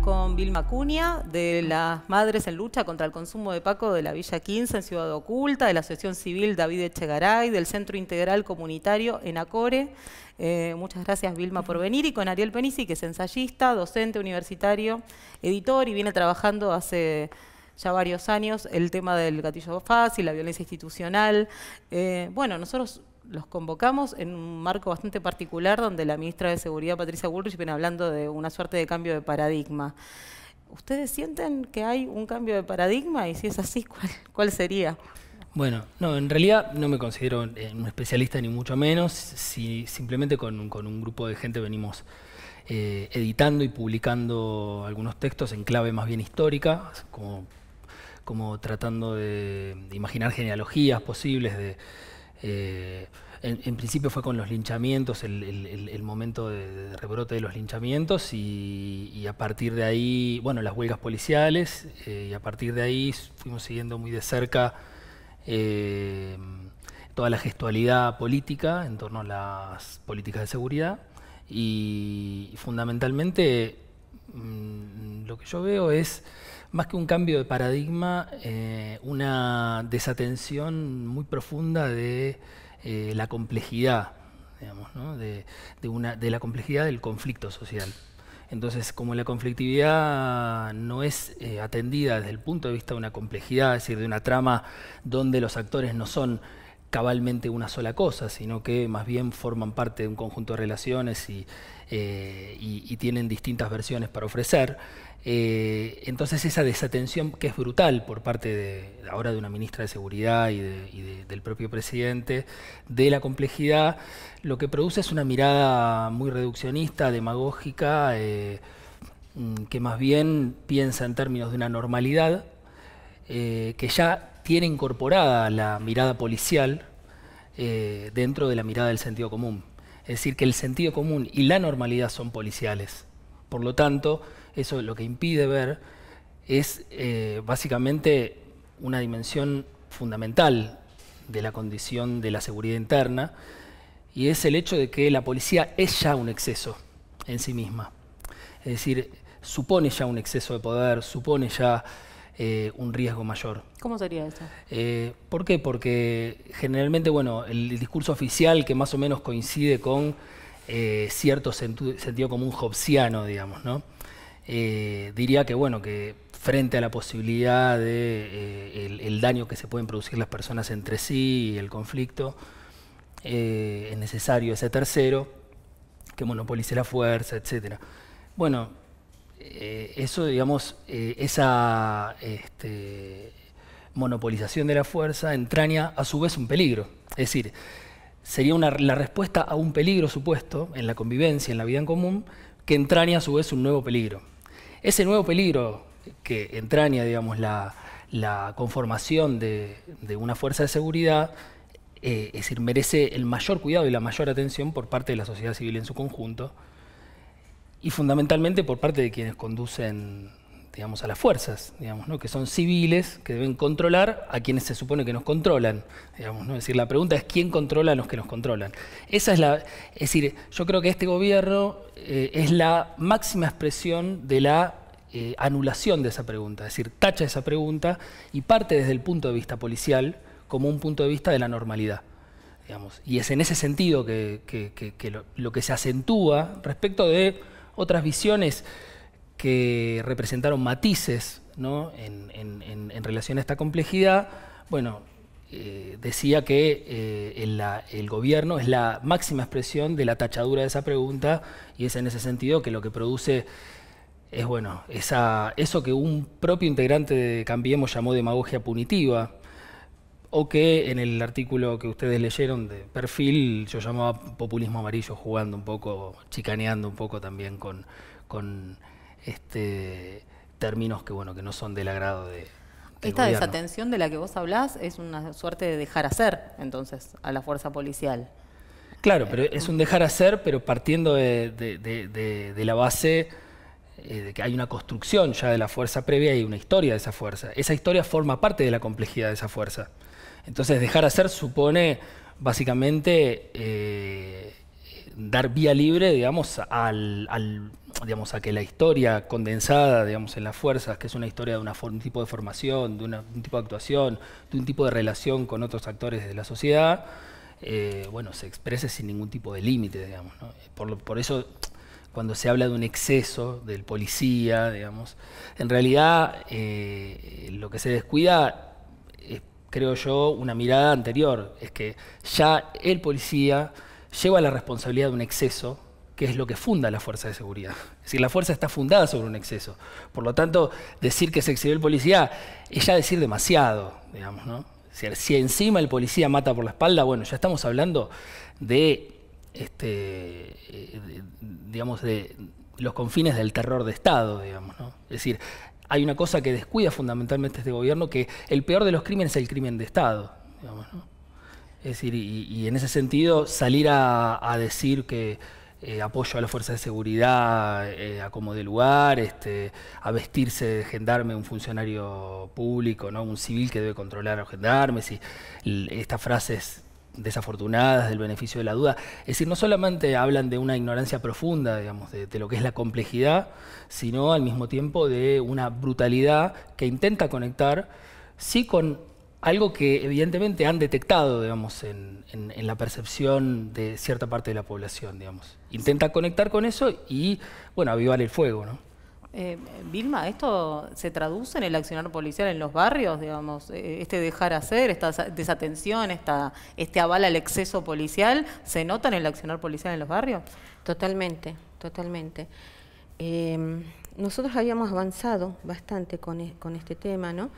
con Vilma Cunha, de las Madres en Lucha contra el Consumo de Paco de la Villa 15 en Ciudad Oculta, de la Asociación Civil David Echegaray, del Centro Integral Comunitario en Acore. Eh, muchas gracias Vilma por venir y con Ariel Penici, que es ensayista, docente universitario, editor y viene trabajando hace ya varios años el tema del gatillo fácil, la violencia institucional. Eh, bueno, nosotros los convocamos en un marco bastante particular donde la ministra de Seguridad, Patricia Bullrich, viene hablando de una suerte de cambio de paradigma. ¿Ustedes sienten que hay un cambio de paradigma? Y si es así, ¿cuál, sería? Bueno, no, en realidad no me considero eh, un especialista ni mucho menos, si simplemente con, un grupo de gente venimos eh, editando y publicando algunos textos en clave más bien histórica, como, como tratando de, de imaginar genealogías posibles de, eh, en, principio fue con los linchamientos, el, momento de, rebrote de los linchamientos y, a partir de ahí, bueno, las huelgas policiales eh, y a partir de ahí fuimos siguiendo muy de cerca eh, toda la gestualidad política en torno a las políticas de seguridad y, fundamentalmente mm, lo que yo veo es más que un cambio de paradigma, eh, una desatención muy profunda de eh, la complejidad, digamos, de, la complejidad del conflicto social. Entonces, como la conflictividad no es eh, atendida desde el punto de vista de una complejidad, es decir, de una trama donde los actores no son cabalmente una sola cosa, sino que más bien forman parte de un conjunto de relaciones y, eh, tienen distintas versiones para ofrecer. Eh, entonces esa desatención que es brutal por parte de, ahora de una ministra de Seguridad y, del propio presidente de la complejidad, lo que produce es una mirada muy reduccionista, demagógica, eh, mm, que más bien piensa en términos de una normalidad que ya tiene incorporada la mirada policial eh, dentro de la mirada del sentido común. Es decir, que el sentido común y la normalidad son policiales. Por lo tanto, eso lo que impide ver es eh, básicamente una dimensión fundamental de la condición de la seguridad interna y es el hecho de que la policía es ya un exceso en sí misma. Es decir, supone ya un exceso de poder, supone ya eh, un riesgo mayor. ¿Cómo sería eso? Eh, ¿Por qué? Porque generalmente, bueno, el discurso oficial que más o menos coincide con eh, cierto sentido común hobbesiano, digamos, ¿no? diría que, bueno, que frente a la posibilidad de el, daño que se pueden producir las personas entre sí y el conflicto, es necesario ese tercero que monopolice la fuerza, etcétera. Bueno, eh, eso, digamos, eh, esa este, monopolización de la fuerza entraña a su vez un peligro. Es decir, sería la respuesta a un peligro supuesto en la convivencia, en la vida en común, que entraña a su vez un nuevo peligro. Ese nuevo peligro que entraña, la, conformación de, una fuerza de seguridad, eh, es decir, merece el mayor cuidado y la mayor atención por parte de la sociedad civil en su conjunto, y fundamentalmente por parte de quienes conducen digamos, a las fuerzas, digamos, que son civiles que deben controlar a quienes se supone que nos controlan. Digamos, ¿no? decir, la pregunta es quién controla a los que nos controlan. Esa es la. Es decir, yo creo que este gobierno eh, es la máxima expresión de la eh, anulación de esa pregunta. Es decir, tacha esa pregunta y parte desde el punto de vista policial como un punto de vista de la normalidad. Digamos. Y es en ese sentido que, lo que se acentúa respecto de otras visiones que representaron matices en, relación a esta complejidad, bueno, eh, decía que eh, el, gobierno es la máxima expresión de la tachadura de esa pregunta y es en ese sentido que lo que produce es bueno, eso que un propio integrante de Cambiemos llamó demagogia punitiva, o que en el artículo que ustedes leyeron de perfil yo llamaba populismo amarillo, jugando un poco, chicaneando un poco también con, este, términos que, bueno, que no son del agrado de... Esta desatención de la que vos hablás es una suerte de dejar hacer, entonces, a la fuerza policial. Claro, pero es un dejar hacer, pero partiendo de, la base eh, de que hay una construcción ya de la fuerza previa y una historia de esa fuerza. Esa historia forma parte de la complejidad de esa fuerza. Entonces dejar hacer supone básicamente eh, dar vía libre, digamos, al, a que la historia condensada, digamos, en las fuerzas, que es una historia de un tipo de formación, de un tipo de actuación, de un tipo de relación con otros actores de la sociedad, eh, bueno, se exprese sin ningún tipo de límite, digamos. Por, eso, cuando se habla de un exceso del policía, digamos, en realidad eh, lo que se descuida creo yo, una mirada anterior. Es que ya el policía lleva la responsabilidad de un exceso, que es lo que funda la fuerza de seguridad. Es decir, la fuerza está fundada sobre un exceso. Por lo tanto, decir que se excedió el policía es ya decir demasiado, digamos, ¿no? Si, encima el policía mata por la espalda, bueno, ya estamos hablando de, este, eh, digamos, de los confines del terror de Estado, digamos, ¿no? Es decir, hay una cosa que descuida fundamentalmente este gobierno, que el peor de los crímenes es el crimen de Estado. Es decir, y, en ese sentido, salir a, decir que eh, apoyo a las fuerzas de seguridad eh, a como de lugar, este, a vestirse de gendarme un funcionario público, un civil que debe controlar a los gendarmes, y estas frases desafortunadas del beneficio de la duda. Es decir, no solamente hablan de una ignorancia profunda, digamos, de, lo que es la complejidad, sino al mismo tiempo de una brutalidad que intenta conectar, sí, con algo que evidentemente han detectado, digamos, en, la percepción de cierta parte de la población, digamos. Intenta conectar con eso y, bueno, avivar el fuego, ¿no? Eh, Vilma, ¿esto se traduce en el accionar policial en los barrios, digamos? Eh, este dejar hacer, esta desatención, esta, este aval al exceso policial, ¿se nota en el accionar policial en los barrios? Totalmente, totalmente. Em, nosotros habíamos avanzado bastante con, e-, este tema, ¿no?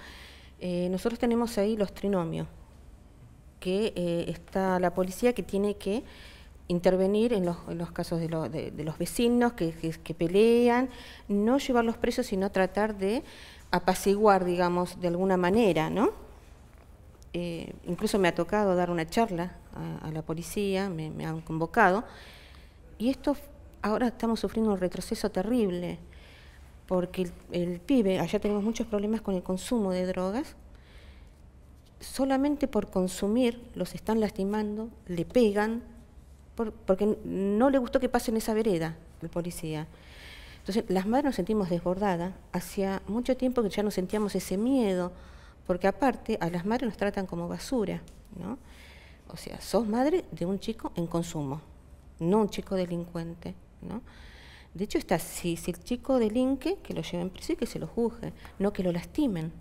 Eh, nosotros tenemos ahí los trinomios, que está la policía que tiene que intervenir en los, casos de, los vecinos que, pelean, no llevarlos presos, sino tratar de apaciguar, digamos, de alguna manera, ¿no? Eh, incluso me ha tocado dar una charla a, la policía, me, han convocado, y esto ahora estamos sufriendo un retroceso terrible, porque el, el pibe, allá tenemos muchos problemas con el consumo de drogas, solamente por consumir los están lastimando, le pegan, porque no le gustó que pasen esa vereda el policía. Entonces, las madres nos sentimos desbordadas, hacía mucho tiempo que ya no sentíamos ese miedo, porque aparte a las madres nos tratan como basura, ¿no? O sea, sos madre de un chico en consumo, no un chico delincuente, ¿no? De hecho, está, si, si el chico delinque, que lo lleven prisión y que se lo juzgue, no que lo lastimen.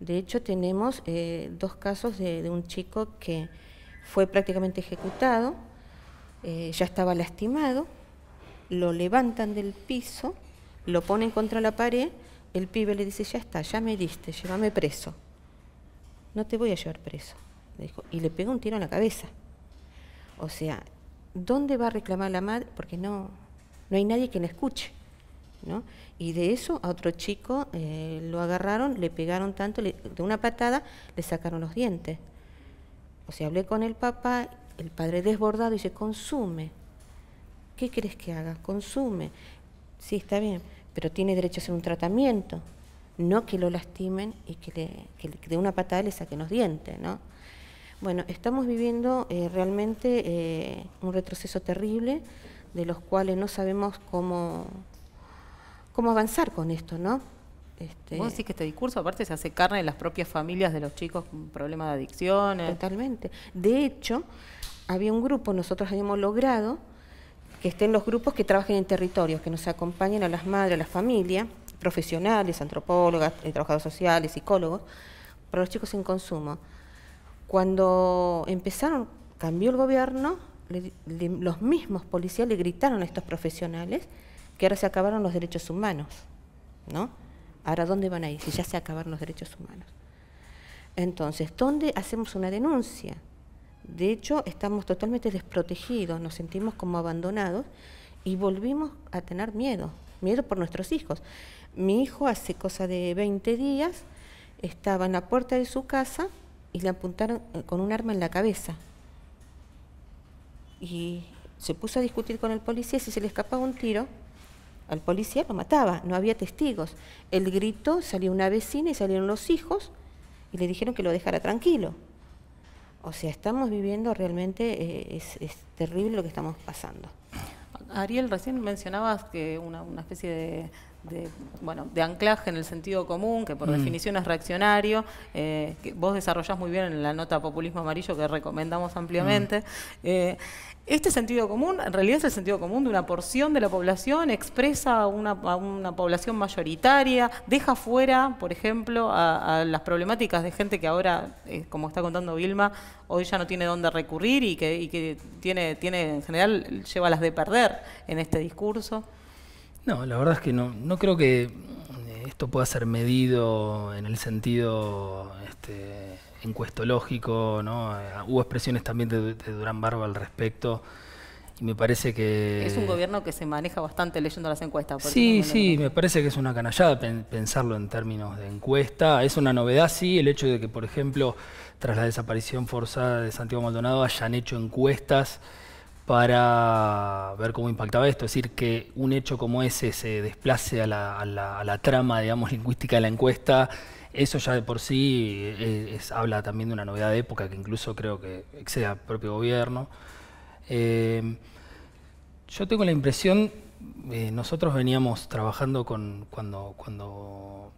De hecho, tenemos eh, dos casos de, de un chico que fue prácticamente ejecutado, eh, ya estaba lastimado, lo levantan del piso, lo ponen contra la pared, el pibe le dice, ya está, ya me diste, llévame preso. No te voy a llevar preso, le dijo, y le pegó un tiro en la cabeza. O sea, ¿dónde va a reclamar la madre? Porque no, no hay nadie que la escuche. ¿no? Y de eso a otro chico eh, lo agarraron, le pegaron tanto, de una patada le sacaron los dientes. O sea, hablé con el papá el padre desbordado dice, consume. ¿Qué crees que haga? Consume. Sí, está bien, pero tiene derecho a hacer un tratamiento, no que lo lastimen y que, le, de una patada le saquen los dientes, ¿no? Bueno, estamos viviendo eh, realmente eh, un retroceso terrible de los cuales no sabemos cómo, cómo avanzar con esto, ¿no? Este, Vos que este discurso aparte se hace carne en las propias familias de los chicos con problemas de adicciones. Totalmente. De hecho, había un grupo, nosotros habíamos logrado que estén los grupos que trabajen en territorios, que nos acompañen a las madres, a las familias, profesionales, antropólogas, eh, trabajadores sociales, psicólogos, para los chicos sin consumo. Cuando empezaron, cambió el gobierno, los mismos policías le gritaron a estos profesionales que ahora se acabaron los derechos humanos, ¿no? Ahora, ¿dónde van a ir si ya se acabaron los derechos humanos? Entonces, ¿dónde hacemos una denuncia? De hecho, estamos totalmente desprotegidos, nos sentimos como abandonados y volvimos a tener miedo, miedo por nuestros hijos. Mi hijo hace cosa de 20 días estaba en la puerta de su casa y le apuntaron eh, con un arma en la cabeza. Y se puso a discutir con el policía si se le escapaba un tiro al policía lo mataba, no había testigos. El grito, salió una vecina y salieron los hijos y le dijeron que lo dejara tranquilo. O sea, estamos viviendo realmente, eh, es, terrible lo que estamos pasando. Ariel, recién mencionabas que una especie de de, bueno, de anclaje en el sentido común, que por mm. definición es reaccionario, eh, que vos desarrollás muy bien en la nota Populismo Amarillo que recomendamos ampliamente. Mm. Eh, este sentido común, en realidad es el sentido común de una porción de la población, expresa a una, población mayoritaria, deja fuera, por ejemplo, a, las problemáticas de gente que ahora, eh, como está contando Vilma, hoy ya no tiene dónde recurrir y que, tiene, tiene, en general, lleva las de perder en este discurso. No, la verdad es que no, no creo que eh, esto pueda ser medido en el sentido este, encuestológico, ¿no? Eh, hubo expresiones también de, de Durán Barba al respecto. Y me parece que... Es un gobierno que se maneja bastante leyendo las encuestas. Sí, sí, me parece que es una canallada pensarlo en términos de encuesta. Es una novedad, sí, el hecho de que, por ejemplo, tras la desaparición forzada de Santiago Maldonado hayan hecho encuestas para ver cómo impactaba esto. Es decir, que un hecho como ese se desplace a la, trama, digamos, lingüística de la encuesta, eso ya de por sí eh, habla también de una novedad de época que incluso creo que excede al propio gobierno. Eh, yo tengo la impresión, eh, nosotros veníamos trabajando con cuando, cuando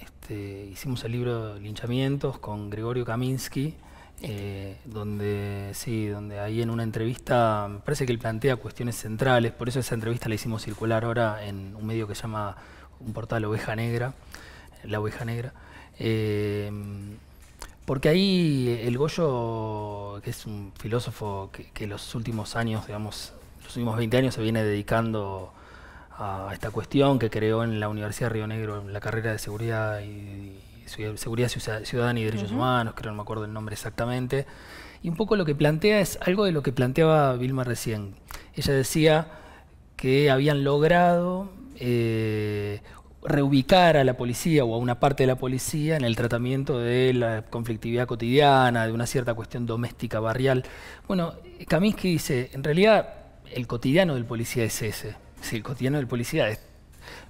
este, hicimos el libro Linchamientos con Gregorio Kaminsky, eh, eh, donde sí, donde ahí en una entrevista parece que él plantea cuestiones centrales, por eso esa entrevista la hicimos circular ahora en un medio que se llama un portal Oveja Negra, La Oveja Negra. Eh, porque ahí el Goyo, que es un filósofo que, que los últimos años, digamos, los últimos 20 años se viene dedicando a esta cuestión que creó en la Universidad de Río Negro, en la carrera de Seguridad y, Seguridad Ciudadana y Derechos Humanos, creo, no me acuerdo el nombre exactamente. Y un poco lo que plantea es algo de lo que planteaba Vilma recién. Ella decía que habían logrado eh, reubicar a la policía o a una parte de la policía en el tratamiento de la conflictividad cotidiana, de una cierta cuestión doméstica, barrial. Bueno, Kaminsky dice, en realidad el cotidiano del policía es ese. el cotidiano del policía es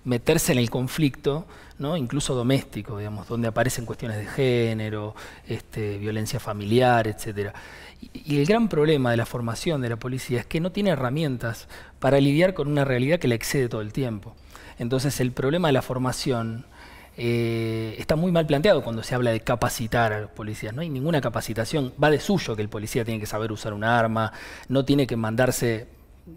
meterse en el conflicto, ¿no? incluso doméstico, digamos, donde aparecen cuestiones de género, este, violencia familiar, etc. Y, el gran problema de la formación de la policía es que no tiene herramientas para lidiar con una realidad que la excede todo el tiempo. Entonces el problema de la formación eh, está muy mal planteado cuando se habla de capacitar a los policías. No hay ninguna capacitación. Va de suyo que el policía tiene que saber usar un arma, no tiene que mandarse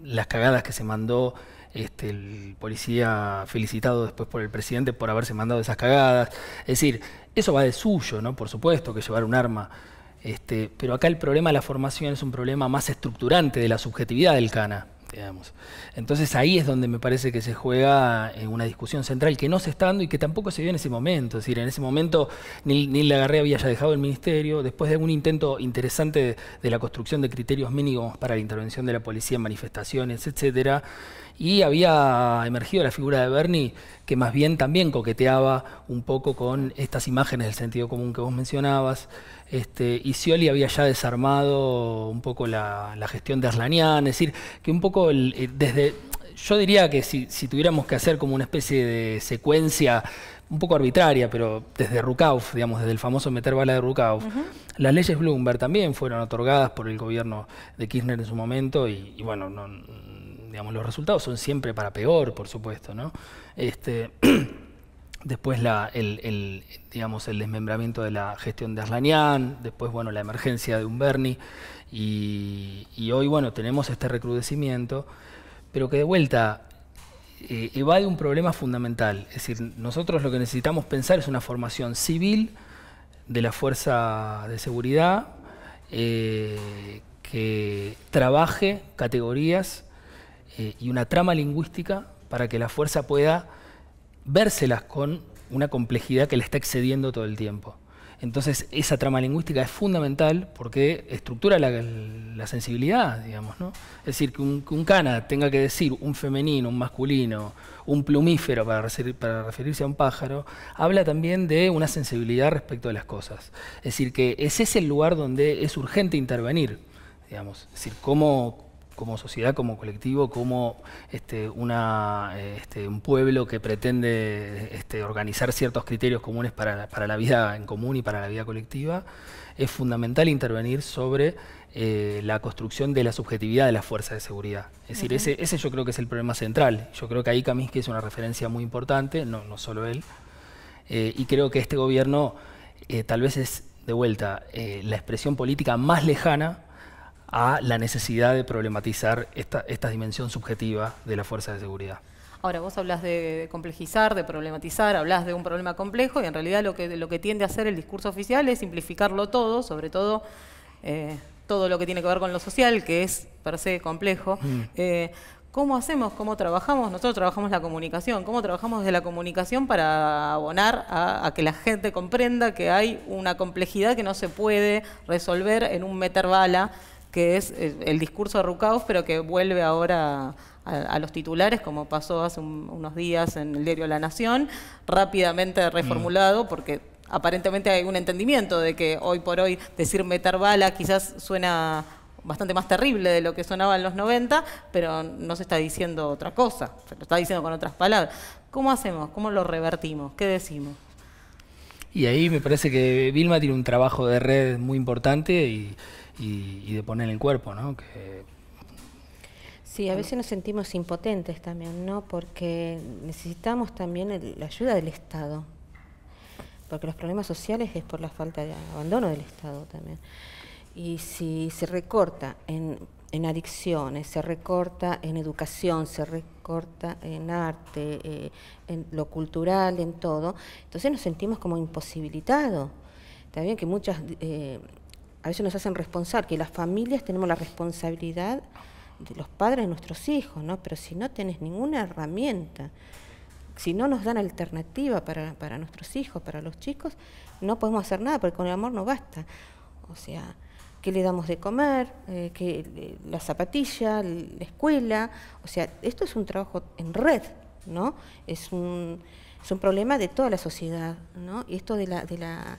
las cagadas que se mandó este, el policía felicitado después por el presidente por haberse mandado esas cagadas. Es decir, eso va de suyo, ¿no? Por supuesto que llevar un arma. Este, pero acá el problema de la formación es un problema más estructurante de la subjetividad del cana. Entonces ahí es donde me parece que se juega en eh, una discusión central que no se está dando y que tampoco se dio en ese momento. Es decir, en ese momento ni, ni la había ya dejado el ministerio, después de un intento interesante de, de la construcción de criterios mínimos para la intervención de la policía en manifestaciones, etcétera. Y había emergido la figura de Bernie, que más bien también coqueteaba un poco con estas imágenes del sentido común que vos mencionabas. Este, y Scioli había ya desarmado un poco la, gestión de Arlanian, es decir, que un poco eh, desde. Yo diría que si, tuviéramos que hacer como una especie de secuencia un poco arbitraria, pero desde Rukauf, digamos, desde el famoso meter bala de Rukauf. Las leyes Bloomberg también fueron otorgadas por el gobierno de Kirchner en su momento y bueno, no, los resultados son siempre para peor, por supuesto. Este, después el, digamos, el desmembramiento de la gestión de Arlanian, después bueno, la emergencia de Umberni. y, hoy bueno, tenemos este recrudecimiento, pero que de vuelta eh, evade un problema fundamental. Es decir, nosotros lo que necesitamos pensar es una formación civil de la fuerza de seguridad eh, que trabaje categorías eh, y una trama lingüística para que la fuerza pueda vérselas con una complejidad que le está excediendo todo el tiempo. Entonces, esa trama lingüística es fundamental porque estructura la, sensibilidad, digamos, ¿no? Es decir, que un, cana tenga que decir un femenino, un masculino, un plumífero para, referirse a un pájaro, habla también de una sensibilidad respecto de las cosas. Es decir, que ese es el lugar donde es urgente intervenir, digamos. Es decir, cómo, como sociedad, como colectivo, como este, este, un pueblo que pretende este, organizar ciertos criterios comunes para la, vida en común y para la vida colectiva, es fundamental intervenir sobre eh, la construcción de la subjetividad de la fuerza de seguridad. Es decir, ese, yo creo que es el problema central. Yo creo que ahí Kaminsky es una referencia muy importante, no, solo él. Eh, y creo que este gobierno eh, tal vez es, de vuelta, la expresión política más lejana a la necesidad de problematizar esta, dimensión subjetiva de la fuerza de seguridad. Ahora, vos hablas de complejizar, de problematizar, hablas de un problema complejo y en realidad lo que, lo que tiende a hacer el discurso oficial es simplificarlo todo, sobre todo eh, todo lo que tiene que ver con lo social, que es per se complejo. Mm. Eh, ¿Cómo hacemos? ¿Cómo trabajamos? Nosotros trabajamos la comunicación. ¿Cómo trabajamos desde la comunicación para abonar a, que la gente comprenda que hay una complejidad que no se puede resolver en un meter bala? que es el discurso de Rucaus, pero que vuelve ahora a, los titulares, como pasó hace unos días en el diario La Nación, rápidamente reformulado, mm. porque aparentemente hay un entendimiento de que hoy por hoy decir meter bala quizás suena bastante más terrible de lo que sonaba en los 90, pero no se está diciendo otra cosa, se lo está diciendo con otras palabras. ¿Cómo hacemos? ¿Cómo lo revertimos? ¿Qué decimos? Y ahí me parece que Vilma tiene un trabajo de red muy importante y y, de poner el cuerpo, ¿no? Sí, a veces nos sentimos impotentes también, ¿no? Porque necesitamos también la ayuda del Estado. Porque los problemas sociales es por la falta de abandono del Estado también. Y si se recorta en, adicciones, se recorta en educación, se recorta en arte, eh, en lo cultural, en todo, entonces nos sentimos como imposibilitados. También que muchas... Eh, a veces nos hacen responsable, que las familias tenemos la responsabilidad de los padres de nuestros hijos, ¿no? Pero si no tenés ninguna herramienta, si no nos dan alternativa para, para nuestros hijos, para los chicos, no podemos hacer nada, porque con el amor no basta. O sea, qué le damos de comer, eh, que, eh, la zapatilla, la escuela. O sea, esto es un trabajo en red, ¿no? Es un, es un problema de toda la sociedad, ¿no? Y esto de la, de la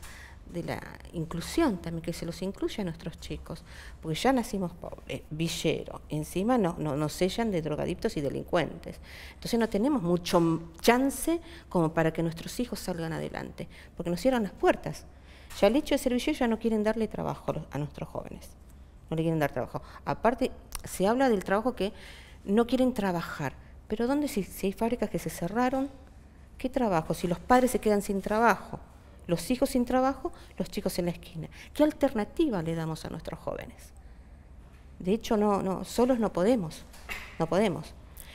de la inclusión también, que se los incluya a nuestros chicos, porque ya nacimos pobres, eh, villero, encima no, nos sellan de drogadictos y delincuentes. Entonces no tenemos mucho chance como para que nuestros hijos salgan adelante, porque nos cierran las puertas. Ya el hecho de ser villero ya no quieren darle trabajo a nuestros jóvenes, no le quieren dar trabajo. Aparte, se habla del trabajo que no quieren trabajar, pero ¿dónde si hay fábricas que se cerraron? ¿Qué trabajo? Si los padres se quedan sin trabajo los hijos sin trabajo, los chicos en la esquina. ¿Qué alternativa le damos a nuestros jóvenes? De hecho, no, no, solos no podemos, no podemos.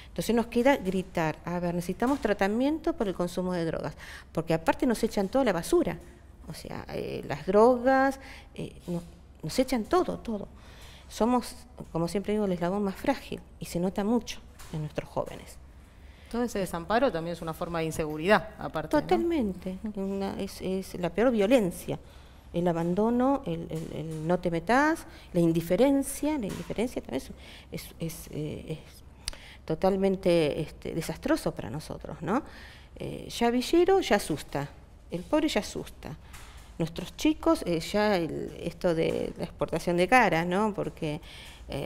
Entonces nos queda gritar, a ver, necesitamos tratamiento por el consumo de drogas, porque aparte nos echan toda la basura, o sea, eh, las drogas, eh, nos echan todo, todo. Somos, como siempre digo, el eslabón más frágil y se nota mucho en nuestros jóvenes ese desamparo también es una forma de inseguridad, aparte. Totalmente. es, la peor violencia. El abandono, el, no te metás, la indiferencia. La indiferencia también es, eh, totalmente este, desastroso para nosotros, ¿no? Eh, ya Villero ya asusta, el pobre ya asusta. Nuestros chicos, eh, ya esto de la exportación de caras, ¿no? Porque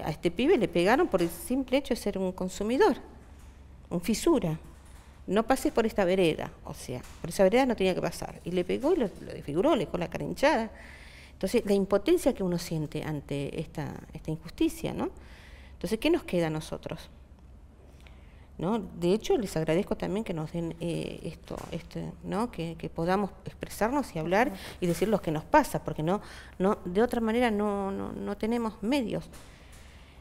a este pibe le pegaron por el simple hecho de ser un consumidor un fisura. No pases por esta vereda, o sea, por esa vereda no tenía que pasar. Y le pegó y lo, desfiguró, le dejó la cara Entonces, la impotencia que uno siente ante esta, esta injusticia, ¿no? Entonces, ¿qué nos queda a nosotros? ¿No? De hecho, les agradezco también que nos den eh, esto, este, ¿no? Que, podamos expresarnos y hablar y decir lo que nos pasa, porque no, no, de otra manera no, no, no tenemos medios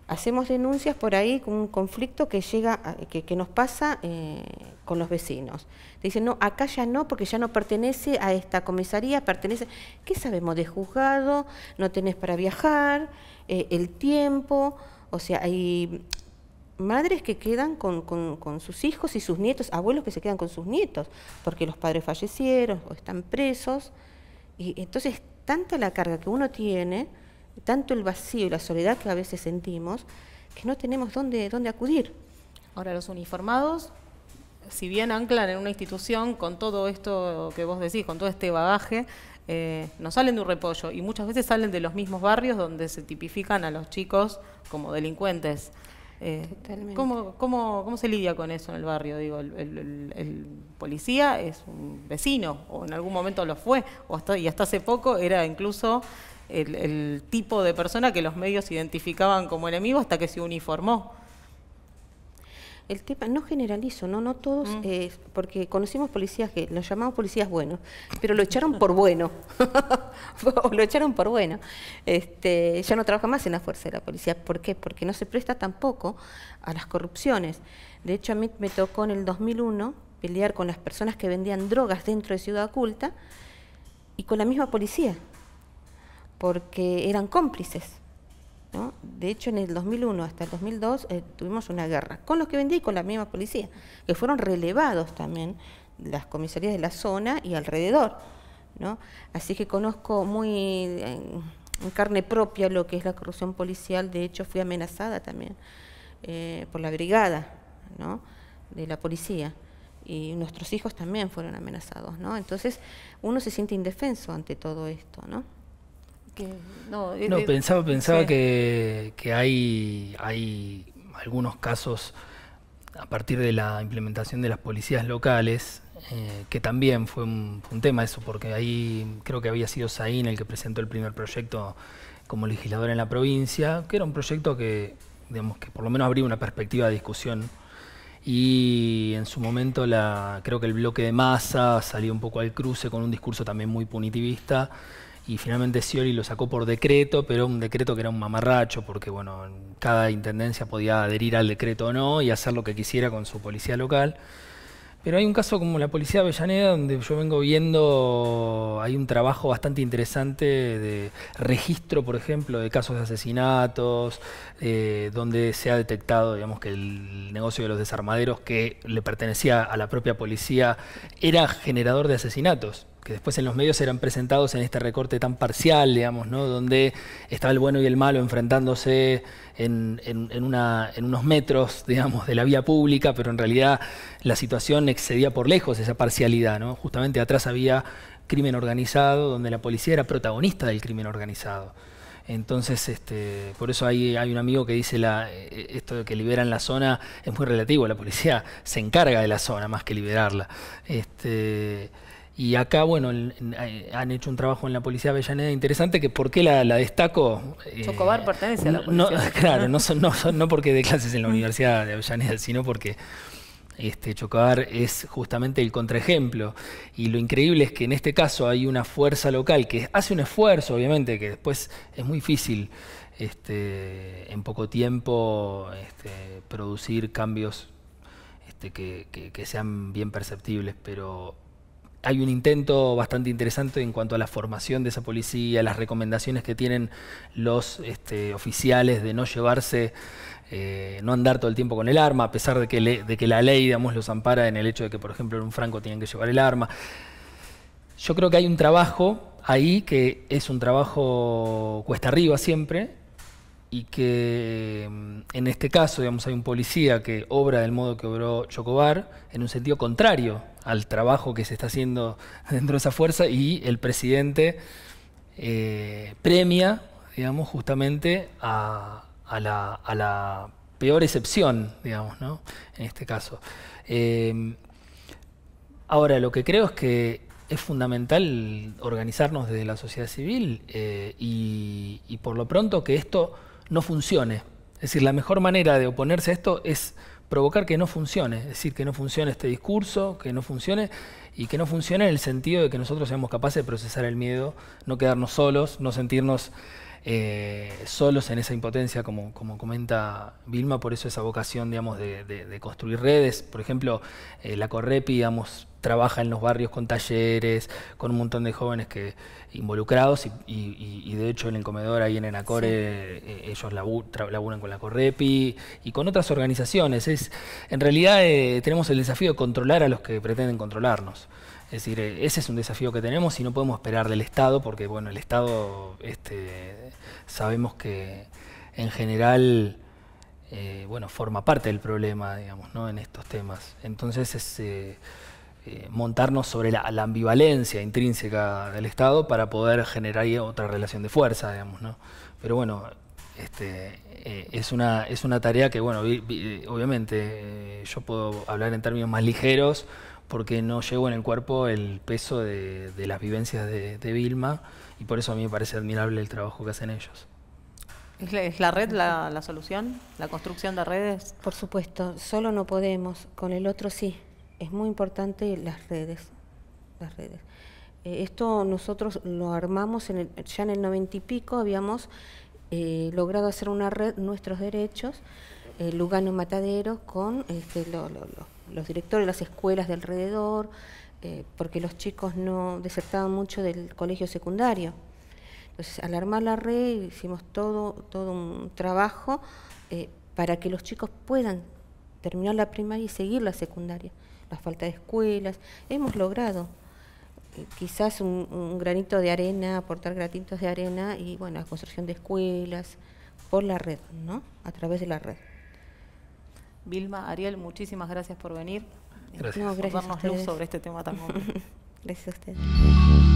hacemos denuncias por ahí con un conflicto que llega, que, nos pasa eh, con los vecinos. Dicen, no, acá ya no, porque ya no pertenece a esta comisaría, pertenece... ¿Qué sabemos de juzgado? No tenés para viajar, eh, el tiempo, o sea, hay madres que quedan con, con, sus hijos y sus nietos, abuelos que se quedan con sus nietos, porque los padres fallecieron o están presos. Y entonces, tanta la carga que uno tiene tanto el vacío y la soledad que a veces sentimos, que no tenemos dónde, dónde acudir. Ahora, los uniformados, si bien anclan en una institución con todo esto que vos decís, con todo este bagaje, eh, no salen de un repollo y muchas veces salen de los mismos barrios donde se tipifican a los chicos como delincuentes. Eh, ¿cómo, cómo, se lidia con eso en el barrio? Digo, el, el, policía es un vecino, o en algún momento lo fue, o hasta, y hasta hace poco era incluso el, tipo de persona que los medios identificaban como enemigo hasta que se uniformó. El tema, no generalizo, no, no todos, mm. eh, porque conocimos policías que los llamamos policías buenos, pero lo echaron por bueno, o lo echaron por bueno. Este, ya no trabaja más en la fuerza de la policía. ¿Por qué? Porque no se presta tampoco a las corrupciones. De hecho, a mí me tocó en el 2001 pelear con las personas que vendían drogas dentro de Ciudad Oculta y con la misma policía porque eran cómplices. De hecho, en el 2001 hasta el 2002 eh, tuvimos una guerra con los que vendí y con la misma policía, que fueron relevados también las comisarías de la zona y alrededor. Así que conozco muy en, carne propia lo que es la corrupción policial. De hecho, fui amenazada también eh, por la brigada de la policía y nuestros hijos también fueron amenazados, Entonces uno se siente indefenso ante todo esto, ¿no? no, pensaba, pensaba que, hay, hay algunos casos a partir de la implementación de las policías locales, eh, que también fue un, tema eso, porque ahí creo que había sido Saín el que presentó el primer proyecto como legislador en la provincia, que era un proyecto que, digamos, que por lo menos abría una perspectiva de discusión. Y en su momento la, creo que el bloque de masa salió un poco al cruce con un discurso también muy punitivista y finalmente Scioli lo sacó por decreto, pero un decreto que era un mamarracho, porque bueno, cada intendencia podía adherir al decreto o no y hacer lo que quisiera con su policía local. Pero hay un caso como la policía de Avellaneda, donde yo vengo viendo, hay un trabajo bastante interesante de registro, por ejemplo, de casos de asesinatos, eh, donde se ha detectado, digamos, que el negocio de los desarmaderos que le pertenecía a la propia policía era generador de asesinatos que después en los medios eran presentados en este recorte tan parcial, digamos, donde estaba el bueno y el malo enfrentándose en, unos metros, digamos, de la vía pública, pero en realidad la situación excedía por lejos esa parcialidad. ¿no? Justamente atrás había crimen organizado, donde la policía era protagonista del crimen organizado. Entonces, este, por eso hay, un amigo que dice la, eh, esto de que liberan la zona es muy relativo, la policía se encarga de la zona más que liberarla. Este, y acá, bueno, eh, han hecho un trabajo en la Policía Avellaneda interesante, que por qué la, destaco... Eh, Chocobar pertenece a la Policía. No, claro, no, no, porque dé clases en la Universidad de Avellaneda, sino porque este, Chocobar es justamente el contraejemplo. Y lo increíble es que en este caso hay una fuerza local que hace un esfuerzo, obviamente, que después es muy difícil este, en poco tiempo este, producir cambios este, que, que sean bien perceptibles, pero hay un intento bastante interesante en cuanto a la formación de esa policía, las recomendaciones que tienen los este, oficiales de no llevarse, eh, no andar todo el tiempo con el arma, a pesar de que, de que la ley, digamos, los ampara en el hecho de que, por ejemplo, en un franco tienen que llevar el arma. Yo creo que hay un trabajo ahí que es un trabajo cuesta arriba siempre, y que mm, en este caso, digamos, hay un policía que obra del modo que obró Chocobar, en un sentido contrario al trabajo que se está haciendo dentro de esa fuerza, y el presidente eh, premia, digamos, justamente a, la, peor excepción, digamos, ¿no? En este caso. Em, ahora, lo que creo es que es fundamental organizarnos desde la sociedad civil eh, y por lo pronto que esto no funcione. Es decir, la mejor manera de oponerse a esto es provocar que no funcione, es decir, que no funcione este discurso, que no funcione y que no funcione en el sentido de que nosotros seamos capaces de procesar el miedo, no quedarnos solos, no sentirnos eh, solos en esa impotencia, como, comenta Vilma, por eso esa vocación de, construir redes. Por ejemplo, eh, la Correpi trabaja en los barrios con talleres, con un montón de jóvenes que involucrados y, de hecho en el comedor ahí en Enacore eh, ellos la laburan con la Correpi y con otras organizaciones. Es, en realidad tenemos el desafío de controlar a los que pretenden controlarnos. Es decir, eh, ese es un desafío que tenemos y no podemos esperar del Estado, porque bueno, el Estado este, sabemos que en general eh, bueno, forma parte del problema, digamos, ¿no? en estos temas. Entonces es eh, montarnos sobre la, ambivalencia intrínseca del Estado para poder generar otra relación de fuerza, digamos, ¿no? Pero bueno, este, es, una, es una tarea que, bueno, obviamente yo puedo hablar en términos más ligeros porque no llevo en el cuerpo el peso de, las vivencias de, Vilma y por eso a mí me parece admirable el trabajo que hacen ellos. ¿Es la red la, solución? ¿La construcción de redes? Por supuesto, solo no podemos, con el otro sí. Es muy importante las redes. Las redes. Eh, esto nosotros lo armamos en ya en el noventa y pico, habíamos eh, logrado hacer una red, nuestros derechos, eh, Lugano Mataderos con este, los directores de las escuelas de alrededor, eh, porque los chicos no desertaban mucho del colegio secundario. Entonces, al armar la red hicimos todo, un trabajo eh, para que los chicos puedan terminar la primaria y seguir la secundaria. La falta de escuelas, hemos logrado quizás un, granito de arena, aportar granitos de arena y bueno, la construcción de escuelas por la red, ¿no? A través de la red. Vilma, Ariel, muchísimas gracias por venir. Gracias. No, por darnos luz sobre este tema tan complejo. gracias a usted.